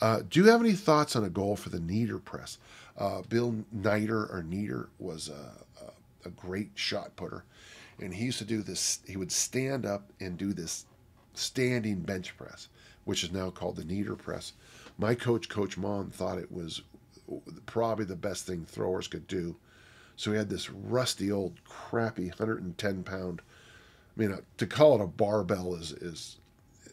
Uh, do you have any thoughts on a goal for the Nieder press? Uh, Bill Nieder or Nieder was a, a, a, great shot putter, and he used to do this. He would stand up and do this standing bench press, which is now called the Nieder press. My coach, Coach Mon, thought it was probably the best thing throwers could do. So he had this rusty old crappy 110 pound. I mean, uh, to call it a barbell is is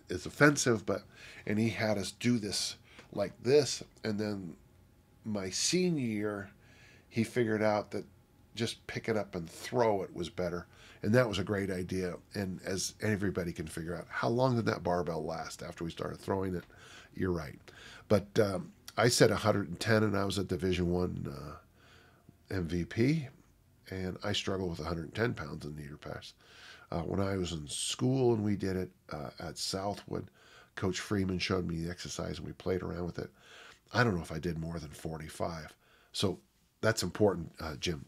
is offensive, but and he had us do this like this. And then my senior year, he figured out that just pick it up and throw it was better. And that was a great idea. And as everybody can figure out, how long did that barbell last after we started throwing it? You're right. But um, I said 110, and I was a Division One uh, MVP, and I struggled with 110 pounds in the eater Uh, when I was in school and we did it uh, at Southwood, Coach Freeman showed me the exercise and we played around with it. I don't know if I did more than 45. So that's important, uh, Jim.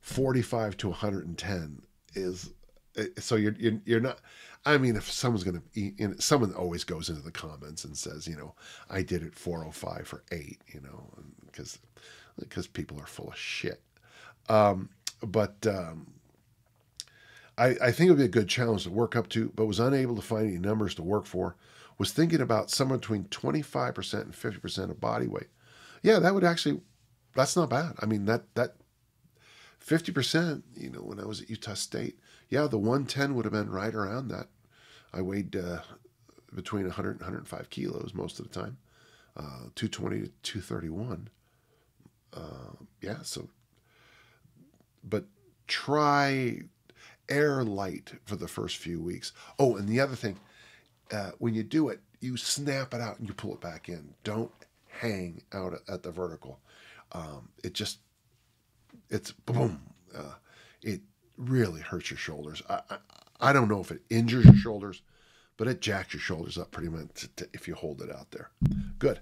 45 to 110 is eh, so you're, you're, you're not i mean if someone's going to someone always goes into the comments and says you know i did it 405 for 8 you know because because people are full of shit um, but um, I, I think it would be a good challenge to work up to, but was unable to find any numbers to work for. Was thinking about somewhere between 25% and 50% of body weight. Yeah, that would actually, that's not bad. I mean, that, that 50%, you know, when I was at Utah State, yeah, the 110 would have been right around that. I weighed uh, between 100 and 105 kilos most of the time, uh, 220 to 231. Uh, yeah, so, but try air light for the first few weeks. Oh, and the other thing, uh, when you do it, you snap it out and you pull it back in. Don't hang out at the vertical. Um, it just, it's boom. Uh, it really hurts your shoulders. I, I, I, don't know if it injures your shoulders, but it jacks your shoulders up pretty much if you hold it out there. Good.